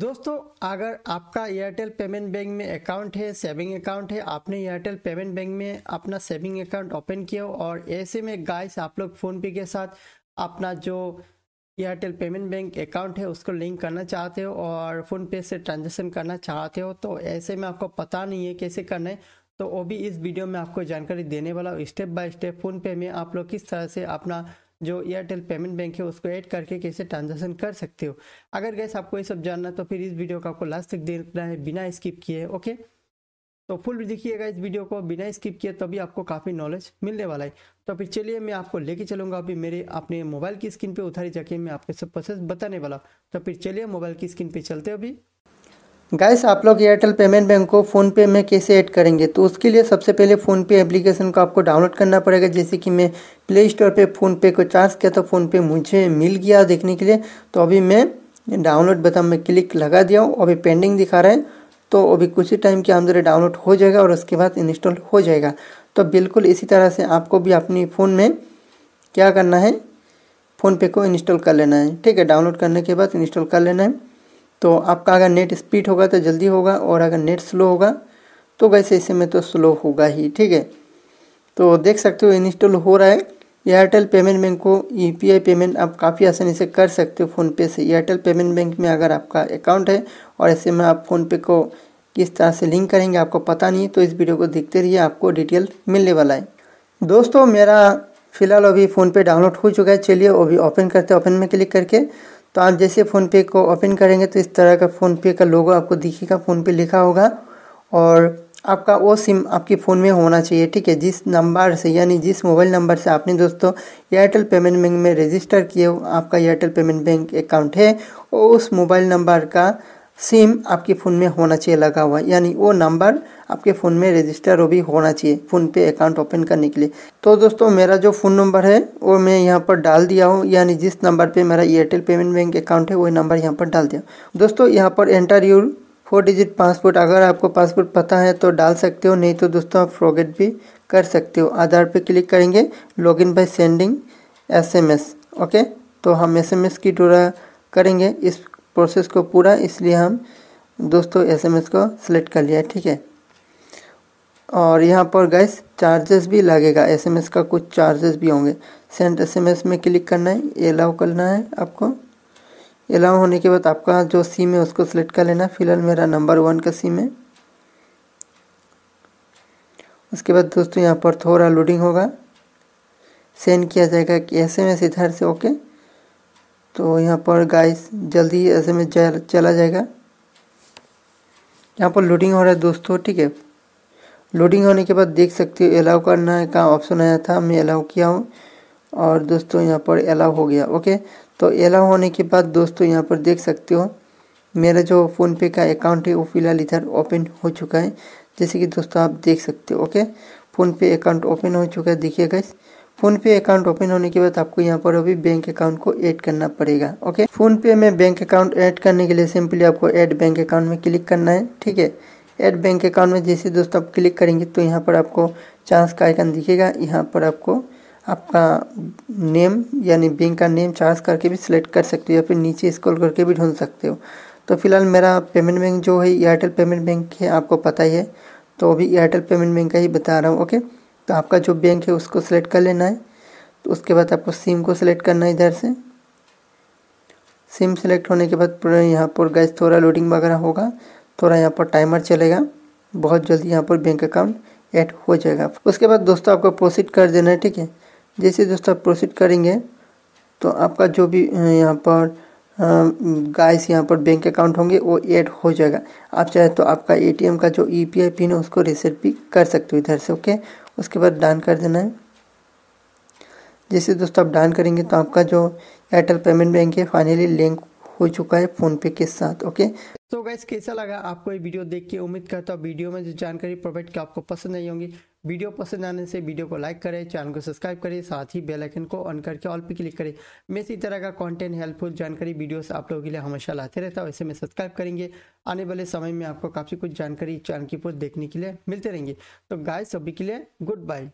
दोस्तों अगर आपका एयरटेल पेमेंट बैंक में अकाउंट है सेविंग अकाउंट है आपने एयरटेल पेमेंट बैंक में अपना सेविंग अकाउंट ओपन किया हो और ऐसे में गाइस आप लोग फ़ोनपे के साथ अपना जो एयरटेल पेमेंट बैंक अकाउंट है उसको लिंक करना चाहते हो और फ़ोनपे से ट्रांजेक्शन करना चाहते हो तो ऐसे में आपको पता नहीं है कैसे करना है तो वो भी इस वीडियो में आपको जानकारी देने वाला स्टेप बाय स्टेप फ़ोनपे में आप लोग किस तरह से अपना जो एयरटेल पेमेंट बैंक है उसको ऐड करके कैसे ट्रांजेक्शन कर सकते हो अगर गैस आपको ये सब जानना तो फिर इस वीडियो को आपको लास्ट तक देखना है बिना स्किप किए ओके तो फुल देखिएगा इस वीडियो को बिना स्किप किए तभी तो आपको काफ़ी नॉलेज मिलने वाला है तो फिर चलिए मैं आपको लेके चलूंगा अभी मेरे अपने मोबाइल की स्क्रीन पे उतारी जाके मैं आपको सब प्रोसेस बताने वाला तो फिर चलिए मोबाइल की स्क्रीन पे चलते अभी गाइस आप लोग एयरटेल पेमेंट बैंक को फ़ोनपे में कैसे ऐड करेंगे तो उसके लिए सबसे पहले फ़ोनपे एप्लीकेशन को आपको डाउनलोड करना पड़ेगा जैसे कि मैं प्ले स्टोर पे फ़ोनपे को चार्ज किया तो फ़ोनपे मुझे मिल गया देखने के लिए तो अभी मैं डाउनलोड बता मैं क्लिक लगा दिया हूँ अभी पेंडिंग दिखा रहा है तो अभी कुछ ही टाइम के अंदर डाउनलोड हो जाएगा और उसके बाद इंस्टॉल हो जाएगा तो बिल्कुल इसी तरह से आपको भी अपनी फ़ोन में क्या करना है फ़ोनपे को इंस्टॉल कर लेना है ठीक है डाउनलोड करने के बाद इंस्टॉल कर लेना है तो आपका अगर नेट स्पीड होगा तो जल्दी होगा और अगर नेट स्लो होगा तो वैसे ऐसे में तो स्लो होगा ही ठीक है तो देख सकते हो इंस्टॉल हो रहा है एयरटेल पेमेंट बैंक को यूपीआई e पेमेंट आप काफ़ी आसानी से कर सकते हो फ़ोनपे से एयरटेल पेमेंट बैंक में अगर आपका अकाउंट है और ऐसे में आप फ़ोनपे को किस तरह से लिंक करेंगे आपको पता नहीं तो इस वीडियो को देखते रहिए आपको डिटेल मिलने वाला है दोस्तों मेरा फिलहाल अभी फ़ोनपे डाउनलोड हो चुका है चलिए अभी ओपन करते हैं ओपन में क्लिक करके तो आप जैसे फ़ोनपे को ओपन करेंगे तो इस तरह का फ़ोनपे का लोगो आपको दिखेगा फ़ोनपे लिखा होगा और आपका वो सिम आपके फ़ोन में होना चाहिए ठीक है जिस नंबर से यानी जिस मोबाइल नंबर से आपने दोस्तों एयरटेल पेमेंट बैंक में रजिस्टर किए आपका एयरटेल पेमेंट बैंक अकाउंट है और उस मोबाइल नंबर का सिम आपके फ़ोन में होना चाहिए लगा हुआ यानी वो नंबर आपके फ़ोन में रजिस्टर वो भी होना चाहिए फ़ोन पे अकाउंट ओपन करने के लिए तो दोस्तों मेरा जो फ़ोन नंबर है वो मैं यहाँ पर डाल दिया हूँ यानी जिस नंबर पे मेरा एयरटेल पेमेंट बैंक अकाउंट है वही नंबर यहाँ पर डाल दिया दोस्तों यहाँ पर enter your four digit passport अगर आपको पासपोर्ट पता है तो डाल सकते हो नहीं तो दोस्तों आप फ्रॉगेट भी कर सकते हो आधार पर क्लिक करेंगे लॉग इन सेंडिंग एस ओके तो हम एस की डोरा करेंगे इस प्रोसेस को पूरा इसलिए हम दोस्तों एसएमएस को सिलेक्ट कर लिया ठीक है और यहाँ पर गैस चार्जेस भी लगेगा एसएमएस का कुछ चार्जेस भी होंगे सेंड एसएमएस में क्लिक करना है अलाउ करना है आपको अलाउ होने के बाद आपका जो सिम है उसको सिलेक्ट कर लेना फिलहाल मेरा नंबर वन का सिम है उसके बाद दोस्तों यहाँ पर थोड़ा लोडिंग होगा सेंड किया जाएगा कि एस एम एस इधर से ओके तो यहाँ पर गाइस जल्दी ऐसे में चला जाएगा यहाँ पर लोडिंग हो रहा है दोस्तों ठीक है लोडिंग होने के बाद देख सकते हो अलाउ करना है कहाँ ऑप्शन आया था मैं अलाउ किया हूँ और दोस्तों यहाँ पर अलाउ हो गया ओके तो अलाउ होने के बाद दोस्तों यहाँ पर देख सकते हो मेरा जो फ़ोनपे का अकाउंट है वो फिलहाल इधर ओपन हो चुका है जैसे कि दोस्तों आप देख सकते हो ओके फ़ोनपे अकाउंट ओपन हो चुका है देखिए guys PhonePe account open होने के बाद आपको यहाँ पर अभी बैंक अकाउंट को ऐड करना पड़ेगा ओके फोन पे में बैंक अकाउंट ऐड करने के लिए सिंपली आपको ऐड बैंक अकाउंट में क्लिक करना है ठीक है ऐड बैंक अकाउंट में जैसे दोस्तों आप क्लिक करेंगे तो यहाँ पर आपको चार्ज का आइकन दिखेगा यहाँ पर आपको आपका नेम यानी बैंक का नेम चार्ज करके भी सिलेक्ट कर सकते हो या फिर नीचे स्क्रॉल करके भी ढूंढ सकते हो तो फिलहाल मेरा पेमेंट बैंक जो है एयरटेल पेमेंट बैंक है आपको पता ही है तो अभी एयरटेल पेमेंट बैंक का ही बता रहा हूँ ओके तो आपका जो बैंक है उसको सेलेक्ट कर लेना है तो उसके बाद आपको सिम को सिलेक्ट करना है इधर से सिम सेलेक्ट होने के बाद पूरा यहाँ पर गैस थोड़ा लोडिंग वगैरह होगा थोड़ा यहाँ पर टाइमर चलेगा बहुत जल्दी यहाँ पर बैंक अकाउंट ऐड हो जाएगा उसके बाद दोस्तों आपको प्रोसीड कर देना है ठीक है जैसे दोस्तों आप प्रोसीड करेंगे तो आपका जो भी यहाँ पर गाइस यहाँ पर बैंक अकाउंट होंगे वो ऐड हो जाएगा आप चाहे तो आपका एटीएम का जो ई e पिन है उसको रिसेट भी कर सकते हो इधर से ओके उसके बाद डान कर देना है जैसे दोस्तों आप डान करेंगे तो आपका जो एयरटेल पेमेंट बैंक है फाइनली लिंक हो चुका है फ़ोनपे के साथ ओके तो गैस कैसा लगा आपको ये वीडियो देख के उम्मीद करता हूँ वीडियो में जो जानकारी प्रोवाइड की आपको पसंद आई होंगी वीडियो पसंद आने से वीडियो को लाइक करें चैनल को सब्सक्राइब करें साथ ही बेल आइकन को ऑन करके ऑल पे क्लिक करें मैं इसी तरह का कंटेंट हेल्पफुल जानकारी वीडियोस आप लोगों के लिए हमेशा लाते रहता हूँ ऐसे में सब्सक्राइब करेंगे आने वाले समय में आपको काफ़ी कुछ जानकारी चैनल की पोस्ट देखने के लिए मिलते रहेंगे तो गाय सभी के लिए गुड बाय